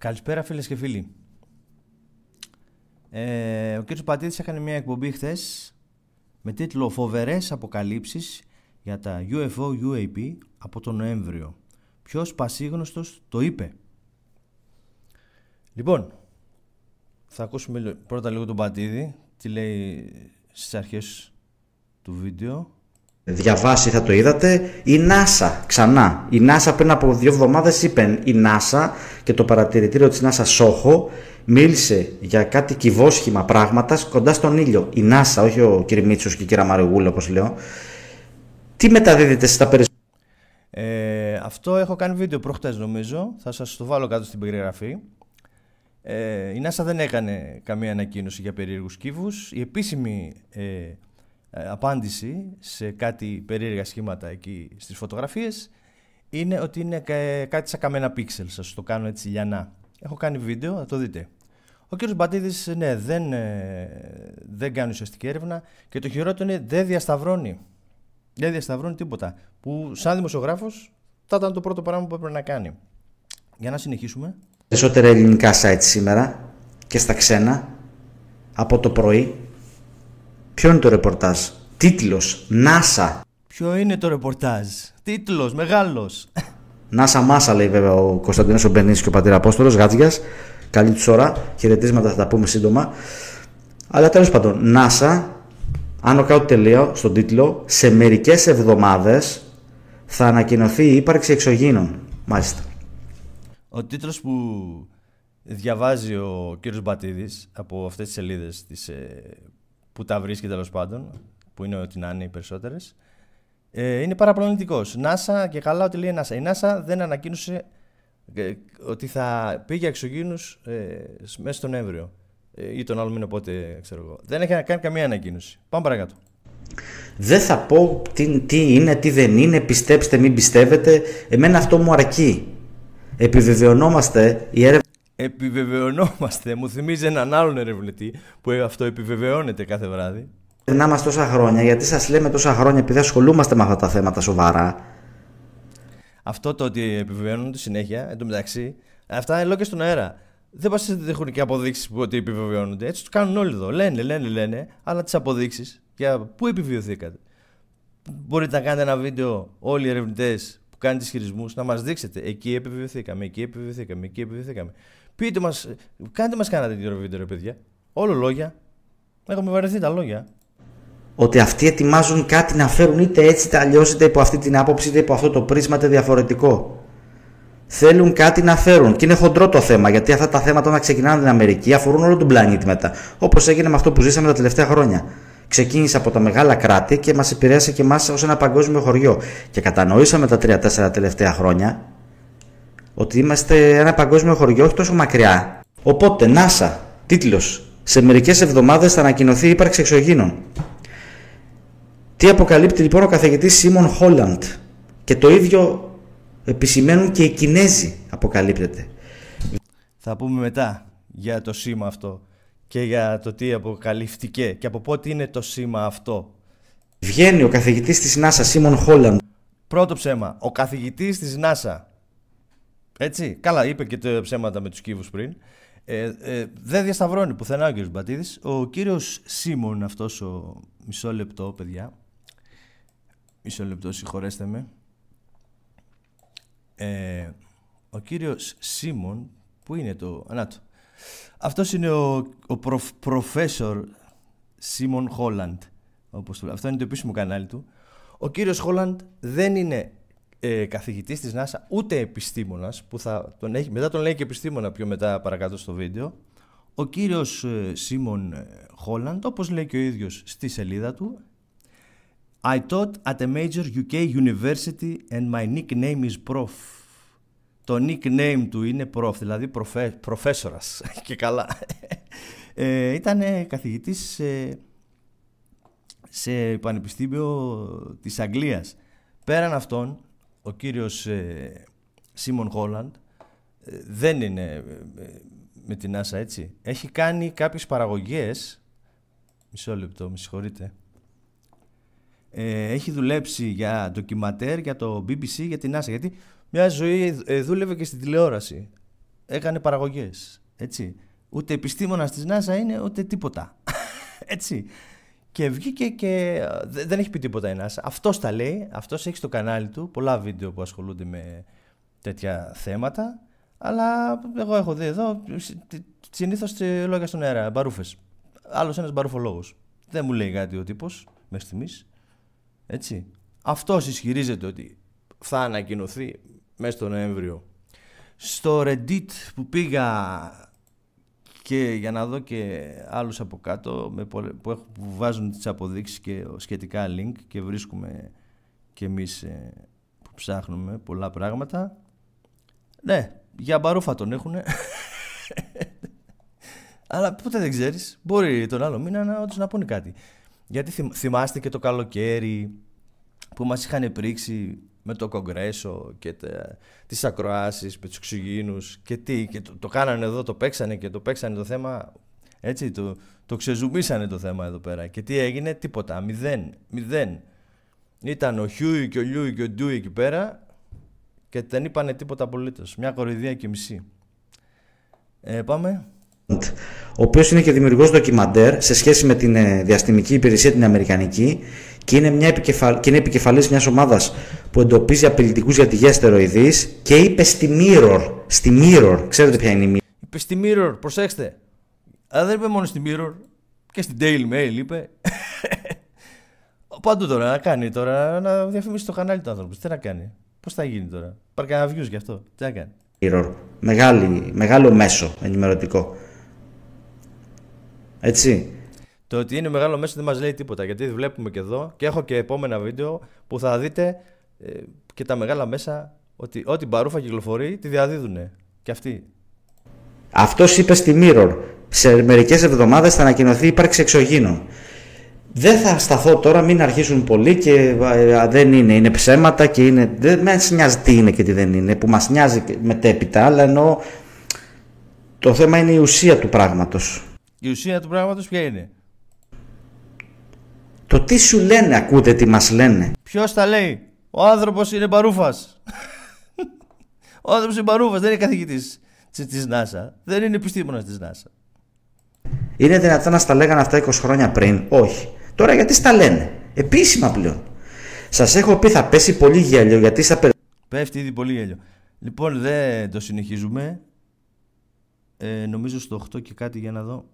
Καλησπέρα φίλες και φίλοι. Ε, ο κ. Πατήτης έκανε μια εκπομπή χθες με τίτλο «Φοβερές αποκαλύψεις για τα UFO UAP από τον Νοέμβριο». Ποιος πασίγνωστος το είπε. Λοιπόν, θα ακούσουμε πρώτα λίγο τον Πατίδη, τι λέει στις αρχές του βίντεο διαβάσει θα το είδατε, η NASA ξανά. Η NASA πριν από δύο εβδομάδες είπε η NASA και το παρατηρητήριο της NASA Σόχο μίλησε για κάτι κυβόσχημα πράγματα κοντά στον ήλιο. Η NASA, όχι ο κ. Μίτσος και η κ. Μαριγούλα όπως λέω. Τι μεταδίδεται στα περισσότερα. Ε, αυτό έχω κάνει βίντεο προχτές νομίζω, θα σας το βάλω κάτω στην περιγραφή. Ε, η NASA δεν έκανε καμία ανακοίνωση για περίεργους κύβους. Η επίσημη ε, ε, απάντηση σε κάτι περίεργα σχήματα εκεί στις φωτογραφίες είναι ότι είναι κάτι σαν καμένα πίξελ, σας το κάνω έτσι για να, Έχω κάνει βίντεο, θα το δείτε. Ο κύριος Μπατίδης, ναι, δεν, ε, δεν κάνει ουσιαστική έρευνα και το χειρότερο είναι δεν διασταυρώνει. Δεν διασταυρώνει τίποτα. Που σαν δημοσιογράφος θα ήταν το πρώτο πράγμα που έπρεπε να κάνει. Για να συνεχίσουμε. Περισσότερα ελληνικά site σήμερα και στα ξένα από το πρωί Ποιο είναι το ρεπορτάζ. Τίτλος ΝΑΣΑ. Ποιο είναι το ρεπορτάζ. Τίτλος μεγάλος. ΝΑΣΑ Μάσα λέει βέβαια ο Κωνσταντινός ο και ο πατήρ Απόστολος Γάτζιας. Καλή τους ώρα. Χαιρετίσματα θα τα πούμε σύντομα. Αλλά τέλος πάντων NASA Άνω κάτω τελείω στον τίτλο Σε μερικές εβδομάδες θα ανακοινωθεί η ύπαρξη εξωγήνων. Μάλιστα. Ο τίτλος που διαβάζει ο κύριος Μπατίδης από αυτές τις σελίδες. τις ε, που τα βρίσκει τέλος πάντων, που είναι ότι να είναι οι περισσότερες, ε, είναι παραπλανητικό. Νάσα, και καλά ότι λέει NASA. Η NASA δεν ανακοίνωσε ε, ότι θα πήγε εξωγήινου ε, μέσα στον Νοέμβριο ε, ή τον άλλο μήνα, πότε ξέρω εγώ. Δεν έχει κάνει καμία ανακοίνωση. Πάμε παρακάτω. Δεν θα πω τι, τι είναι, τι δεν είναι, πιστέψτε, μην πιστεύετε. Εμένα αυτό μου αρκεί. Επιβεβαιωνόμαστε, η έρευνα επιβεβαιωνόμαστε. Μου θυμίζει έναν άλλον ερευνητή που αυτό επιβεβαιώνεται κάθε βράδυ. Περνάμε τόσα χρόνια, γιατί σας λέμε τόσα χρόνια επειδή ασχολούμαστε με αυτά τα θέματα σοβαρά. Αυτό το ότι επιβεβαιώνουν τη συνέχεια, εν τω μεταξύ, αυτά λόγια στον αέρα. Δεν δεν έχουν και αποδείξεις που ότι επιβεβαιώνονται. Έτσι το κάνουν όλοι εδώ. Λένε, λένε, λένε, αλλά τις αποδείξεις. για πού επιβιωθήκατε. Μπορείτε να κάνετε ένα βίντεο όλοι οι ερευνητές που κάνετε ισχυρισμού να μας δείξετε. Εκεί επιβιωθήκαμε, εκεί επιβιωθήκαμε, εκεί επιβιωθήκαμε. Πείτε μας, κάντε μας την τέτοιο βίντεο, παιδιά. Όλο λόγια. Έχουμε βαρεθεί τα λόγια. Ότι αυτοί ετοιμάζουν κάτι να φέρουν είτε έτσι είτε αλλιώς είτε υπό αυτή την άποψη είτε υπό αυτό το πρίσμα είτε διαφορετικό. Θέλουν κάτι να φέρουν. Και είναι χοντρό το θέμα γιατί αυτά τα θέματα όταν ξεκινάνε την Αμερική αφορούν όλο τον πλανήτη μετά. Όπως έγινε με αυτό που ζήσαμε τα τελευταία χρόνια. Ξεκίνησε από τα μεγάλα κράτη και μας επηρέασε και εμάς ως ένα παγκόσμιο χωριό. Και κατανοήσαμε τα 3-4 τελευταία χρόνια ότι είμαστε ένα παγκόσμιο χωριό, όχι τόσο μακριά. Οπότε, NASA, τίτλος. Σε μερικές εβδομάδες θα ανακοινωθεί η ύπαρξη εξωγήνων. Τι αποκαλύπτει λοιπόν ο καθηγητής Σίμον Χόλαντ. Και το ίδιο επισημαίνουν και οι Κινέζοι. Αποκαλύπτεται. Θα πούμε μετά για το σήμα αυτό και για το τι αποκαλύφθηκε και από πότε είναι το σήμα αυτό. Βγαίνει ο καθηγητής της NASA, Σίμον Χόλαντ. Πρώτο ψέμα, ο καθηγητής της NASA έτσι. Καλά, είπε και το ψέματα με τους κύβους πριν. Ε, ε, δεν διασταυρώνει πουθενά ο κύριος Μπατίδης. Ο κύριος Σίμων, αυτός ο μισό λεπτό, παιδιά. Μισό λεπτό, συγχωρέστε με. Ε, ο κύριος Σίμων, που είναι το... Να Αυτός είναι ο, ο προφ, προφέσορ Σίμων Χόλαντ. Όπως το, αυτό είναι το επίσημο κανάλι του. Ο κύριος Χόλαντ δεν είναι ε, καθηγητής της NASA, ούτε επιστήμονας που θα τον έχει, μετά τον λέει και επιστήμονα πιο μετά παρακάτω στο βίντεο, ο κύριος ε, Σίμον ε, Χόλαντ, όπως λέει και ο ίδιος στη σελίδα του, I taught at a major UK university and my nickname is Prof. Το nickname του είναι Prof, δηλαδή προφέ, προφέσορας και καλά. Ε, ήταν καθηγητής σε, σε πανεπιστήμιο της Αγγλίας. Πέραν αυτών, ο κύριος ε, Σίμον Χόλαντ ε, δεν είναι ε, με την NASA έτσι. Έχει κάνει κάποιες παραγωγές, μισό λεπτό, με συγχωρείτε, έχει δουλέψει για ντοκιματέρ, για το BBC, για την NASA, γιατί μια ζωή δούλευε και στην τηλεόραση. Έκανε παραγωγές, έτσι. Ούτε επιστήμονας της NASA είναι, ούτε τίποτα. έτσι. Και βγήκε και ε, δεν έχει πει τίποτα ένας. Αυτός τα λέει, αυτός έχει στο κανάλι του πολλά βίντεο που ασχολούνται με τέτοια θέματα. Αλλά εγώ έχω δει εδώ συνήθω λόγια στον αέρα, μπαρούφες. Άλλος ένας μπαρούφολόγος. Δεν μου λέει κάτι ο τύπος μέχρι στιγμής. Έτσι. Αυτός ισχυρίζεται ότι θα ανακοινωθεί μέσα στο Νοέμβριο. Στο Reddit που πήγα και για να δω και άλλους από κάτω με που, έχουν, βάζουν τις αποδείξεις και σχετικά link και βρίσκουμε και εμείς ε, που ψάχνουμε πολλά πράγματα. Ναι, για μπαρούφα τον έχουν. Αλλά ποτέ δεν ξέρεις. Μπορεί τον άλλο μήνα να, να πούνε κάτι. Γιατί θυμάστε και το καλοκαίρι που μας είχαν πρίξει με το Κογκρέσο και τα, τις ακροάσεις, με τους και τι, και το, κάνανε εδώ, το παίξανε και το παίξανε το θέμα, έτσι, το, το ξεζουμίσανε το θέμα εδώ πέρα. Και τι έγινε, τίποτα, μηδέν, μηδέν. Ήταν ο Χιούι και ο Λιούι και ο Ντούι εκεί πέρα και δεν είπανε τίποτα απολύτως. Μια κοροϊδία και μισή. Ε, πάμε. Ο οποίος είναι και δημιουργός ντοκιμαντέρ σε σχέση με την ε, διαστημική υπηρεσία την Αμερικανική και είναι, μια επικεφαλ... και είναι επικεφαλής μιας ομάδας που εντοπίζει απειλητικούς για τη και είπε στη Mirror, στη Mirror, ξέρετε ποια είναι η Mirror. Είπε στη Mirror, προσέξτε. Αλλά δεν είπε μόνο στη Mirror και στην Daily Mail είπε. Παντού τώρα να κάνει τώρα, να διαφημίσει το κανάλι του άνθρωπου. Τι να κάνει, πώς θα γίνει τώρα. πάρει κανένα views γι' αυτό, τι να κάνει. Mirror, Μεγάλη, μεγάλο μέσο ενημερωτικό. Έτσι. Το ότι είναι μεγάλο μέσο δεν μας λέει τίποτα. Γιατί βλέπουμε και εδώ και έχω και επόμενα βίντεο που θα δείτε ε, και τα μεγάλα μέσα ότι ό,τι μπαρούφα κυκλοφορεί τη διαδίδουν. Και αυτοί. Αυτός είπε στη Mirror. Σε μερικές εβδομάδες θα ανακοινωθεί ύπαρξη εξωγήνων. Δεν θα σταθώ τώρα, μην αρχίσουν πολλοί και ε, δεν είναι, είναι ψέματα και είναι. Δεν μα νοιάζει τι είναι και τι δεν είναι, που μας νοιάζει μετέπειτα, αλλά ενώ το θέμα είναι η ουσία του πράγματος. Η ουσία του πράγματος ποια είναι, το τι σου λένε, ακούτε τι μας λένε. Ποιος τα λέει. Ο άνθρωπος είναι παρούφας. Ο άνθρωπος είναι παρούφας, δεν είναι καθηγητής της NASA. Δεν είναι επιστήμονας της NASA. Είναι δυνατόν να στα λέγανε αυτά 20 χρόνια πριν. Όχι. Τώρα γιατί στα λένε. Επίσημα πλέον. Σας έχω πει θα πέσει πολύ γέλιο γιατί στα Πέφτει ήδη πολύ γέλιο. Λοιπόν, δεν το συνεχίζουμε. Ε, νομίζω στο 8 και κάτι για να δω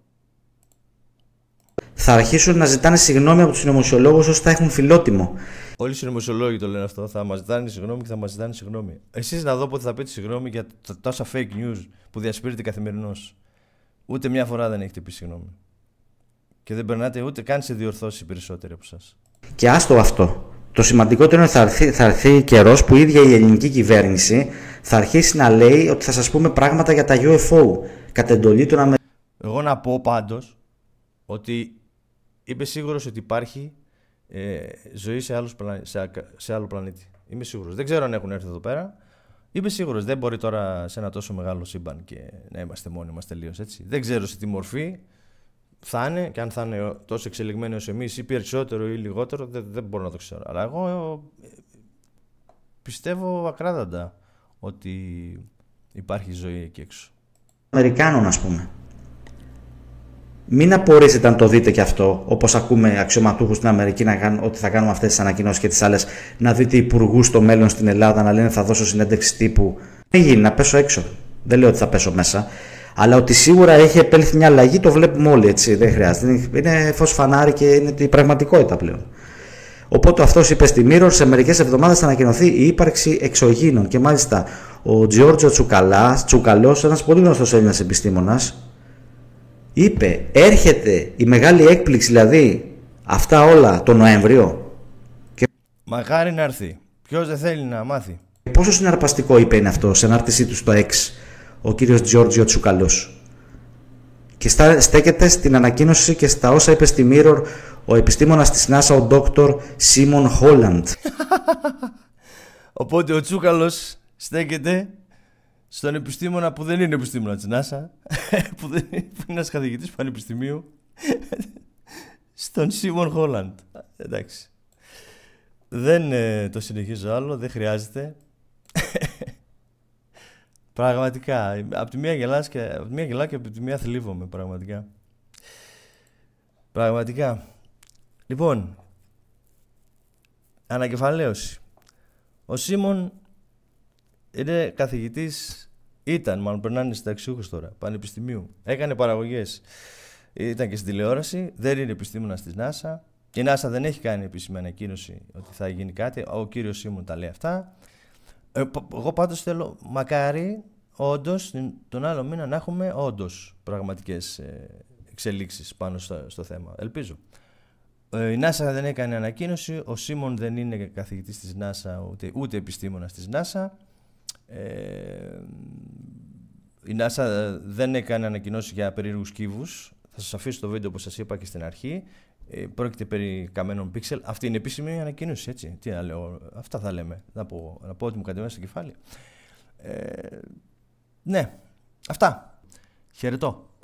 θα αρχίσουν να ζητάνε συγγνώμη από τους συνωμοσιολόγους όσου θα έχουν φιλότιμο. Όλοι οι συνωμοσιολόγοι το λένε αυτό. Θα μας ζητάνε συγγνώμη και θα μας ζητάνε συγγνώμη. Εσείς να δω πότε θα πείτε συγγνώμη για τα τόσα fake news που διασπείρετε καθημερινώς. Ούτε μια φορά δεν έχετε πει συγγνώμη. Και δεν περνάτε ούτε καν σε διορθώσει περισσότεροι από εσά. Και άστο αυτό. Το σημαντικότερο είναι ότι θα έρθει, καιρός που η ίδια η ελληνική κυβέρνηση θα αρχίσει να λέει ότι θα σας πούμε πράγματα για τα UFO. Κατ' εντολή του να Εγώ να πω πάντως ότι είμαι σίγουρος ότι υπάρχει ε, ζωή σε, άλλους σε, άλλο πλανήτη. Είμαι σίγουρος. Δεν ξέρω αν έχουν έρθει εδώ πέρα. Είμαι σίγουρος. Δεν μπορεί τώρα σε ένα τόσο μεγάλο σύμπαν και να είμαστε μόνοι μας τελείως έτσι. Δεν ξέρω σε τι μορφή θα είναι και αν θα είναι τόσο εξελιγμένοι όσο εμείς ή περισσότερο ή λιγότερο. Δεν, δεν μπορώ να το ξέρω. Αλλά εγώ ε, πιστεύω ακράδαντα ότι υπάρχει ζωή εκεί έξω. Αμερικάνων, ας πούμε μην απορρίζετε αν το δείτε και αυτό, όπως ακούμε αξιωματούχους στην Αμερική να κάνουν, ότι θα κάνουμε αυτές τις ανακοινώσεις και τις άλλες, να δείτε υπουργούς στο μέλλον στην Ελλάδα να λένε θα δώσω συνέντευξη τύπου. Δεν γίνει, να πέσω έξω. Δεν λέω ότι θα πέσω μέσα. Αλλά ότι σίγουρα έχει επέλθει μια αλλαγή το βλέπουμε όλοι έτσι. Δεν χρειάζεται. Είναι φως φανάρι και είναι η πραγματικότητα πλέον. Οπότε αυτός είπε στη Μύρο, σε μερικές εβδομάδες θα ανακοινωθεί η ύπαρξη εξωγήνων. Και μάλιστα ο Τζιόρτζο Τσουκαλάς, Τσουκαλός, ένας πολύ γνωστός Έλληνας επιστήμονας, είπε έρχεται η μεγάλη έκπληξη δηλαδή αυτά όλα το Νοέμβριο. Και... Μαχάρι να έρθει. Ποιος δεν θέλει να μάθει. Πόσο συναρπαστικό είπε είναι αυτό σε ανάρτησή του στο 6 ο κύριος Τζόρτζιο Τσουκαλός. Και στα, στέκεται στην ανακοίνωση και στα όσα είπε στη Mirror ο επιστήμονας της NASA ο Dr. Σίμον Χόλαντ. Οπότε ο Τσούκαλος στέκεται στον επιστήμονα που δεν είναι επιστήμονα της NASA, που, δεν, είναι, που είναι ένας καθηγητής πανεπιστημίου, στον Σίμον Χόλαντ. Εντάξει. Δεν ε, το συνεχίζω άλλο, δεν χρειάζεται. πραγματικά. Από τη μία από τη μία γελά και από τη μία θλίβομαι, πραγματικά. Πραγματικά. Λοιπόν, ανακεφαλαίωση. Ο Σίμον είναι καθηγητής. Ήταν, μάλλον περνάνε συνταξιούχο τώρα, πανεπιστημίου. Έκανε παραγωγές. Ήταν και στην τηλεόραση. Δεν είναι επιστήμονα τη NASA. Η NASA δεν έχει κάνει επίσημη ανακοίνωση ότι θα γίνει κάτι. Ο κύριος Σίμων τα λέει αυτά. Ε, εγώ πάντως θέλω, μακάρι, όντως τον άλλο μήνα να έχουμε όντως πραγματικές ε, εξελίξεις πάνω στο, θέμα. Ελπίζω. Ε, η NASA δεν έκανε ανακοίνωση, ο Σίμων δεν είναι καθηγητής της NASA ούτε, ούτε επιστήμονας της NASA. Ε, η NASA δεν έκανε ανακοινώσεις για περίεργους κύβους. Θα σας αφήσω το βίντεο που σας είπα και στην αρχή. Ε, πρόκειται περί καμένων πίξελ. Αυτή είναι η επίσημη ανακοίνωση, έτσι. Τι να λέω, αυτά θα λέμε. Να πω, να πω ότι μου κατεβαίνει το κεφάλι. Ε, ναι, αυτά. Χαιρετώ.